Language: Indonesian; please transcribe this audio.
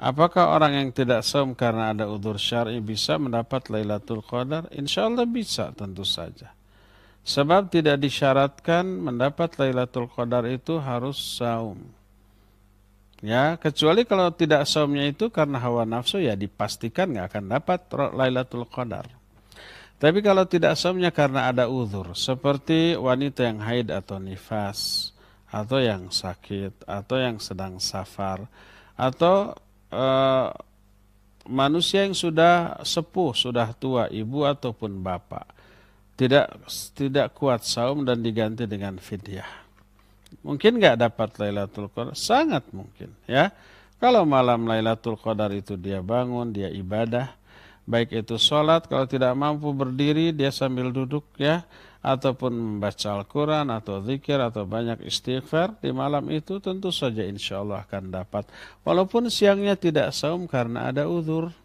Apakah orang yang tidak saum karena ada udur syar'i bisa mendapat Lailatul Qadar? Insya Allah bisa tentu saja. Sebab tidak disyaratkan mendapat Lailatul Qadar itu harus saum. Ya, kecuali kalau tidak saumnya itu karena hawa nafsu ya dipastikan nggak akan dapat Lailatul Qadar. Tapi kalau tidak saumnya karena ada uzur, seperti wanita yang haid atau nifas, atau yang sakit, atau yang sedang safar, atau Eh, manusia yang sudah sepuh, sudah tua, ibu ataupun bapak, tidak tidak kuat saum dan diganti dengan fidyah. Mungkin nggak dapat Lailatul Qadar, sangat mungkin ya. Kalau malam Lailatul Qadar itu dia bangun, dia ibadah, baik itu sholat kalau tidak mampu berdiri dia sambil duduk ya ataupun membaca Al-Quran atau zikir atau banyak istighfar di malam itu tentu saja insya Allah akan dapat walaupun siangnya tidak saum karena ada uzur